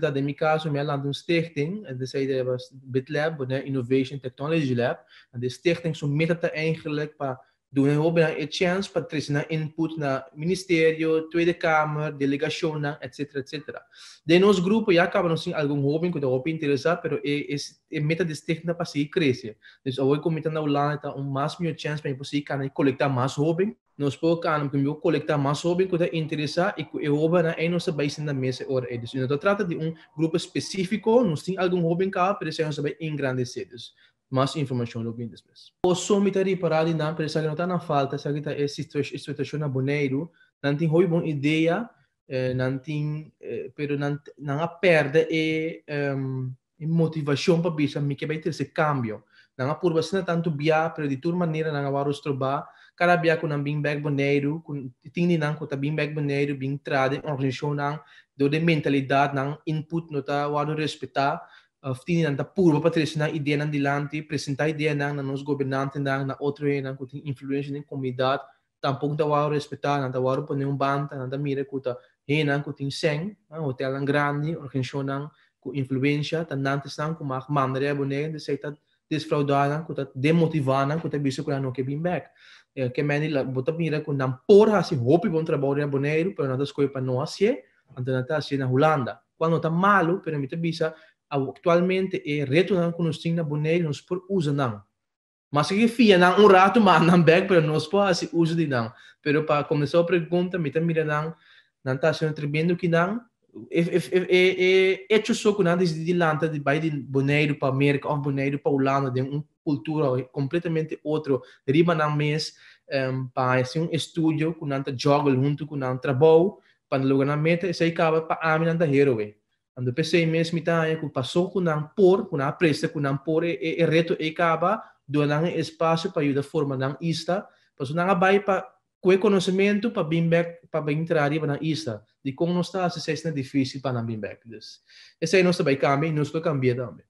dat in mijn caso mij aan een stichting, en dus hij was BitLab, een Innovation Technology Lab. En de stichting zo met dat eigenlijk pa doen een hoop een chance, pa naar input naar ministerie, Tweede Kamer, delegation, etc. De in ons groep, ja, kan heb nog zien algom hoop in, hoop interessant, pero is met de stichting pas zeker Dus als met een naar Holland, om maas meer chance, maar je kan collecten maas hoop nos pocano que meu coletar mais sobre que interessa e que eu oba na em nossa país na mesa ora é isso então trata de um grupo específico nos tem algum hobby cá para ser saber engrandecidos mais informação no fim depois o somitari para ali não precisa não tá na falta se aqui tá essa situação na boneiro não tem hobby bom ideia não tem pero não não a perda e um, motivação para pa que vai ter esse cambio. há apurba sina tanto biya pero di maneira, manera nang awaros troba kada biya com um bem boneiro com tingni nang com ta bem boneiro bing trade organisasyon não do de mentalidade, não input no ta wano respeta respeitar, ftini ah, nang ta purba para ter sina ideya nang dilanti presenta ideya nang na nos gobernante não na otro nang ko influência influence comunidade, tampouco tampok ta respeitar, respeta nang ta waro pa banta nang ta mira ko ta com o ting seng hotel grande organisasyon não com influência tanto nantisan cu mais mandre bune, de se ta desfraudana, cu ta demotivana, cu ta bisu cu la noche bin back. Che meni la bota mira cu nam porha si hopi bon trabalho bune, pero nada scoi pa no asie, antenata asie na Holanda. Quando ta malo, pero mi te bisa actualmente é retornando com os tinha boneiros nos por usa não mas se fia não um rato mas não back para nós pode se usa de não pero para começar a pergunta me tá mira não não tá sendo tremendo que não isso só que antes de Atlanta, ehm, de vai de Boneiro para América, ou Boneiro para Holanda, de uma cultura completamente outra, riba na mes um, para assim, um estúdio, que nanta joga junto, que nanta trabalha, para lugar na meta, isso aí acaba para a minha nanta heroe. Quando pensei mesmo, me tá, que passou com não por, com a presta, com não por, e, eh, eh, eh, reto e acaba, doando espaço para ajudar da formar não ista, passou não vai para que conhecimento para vir back, para entrar para isa de como nós está se é difícil para vir back this esse é nós também cambia nós também também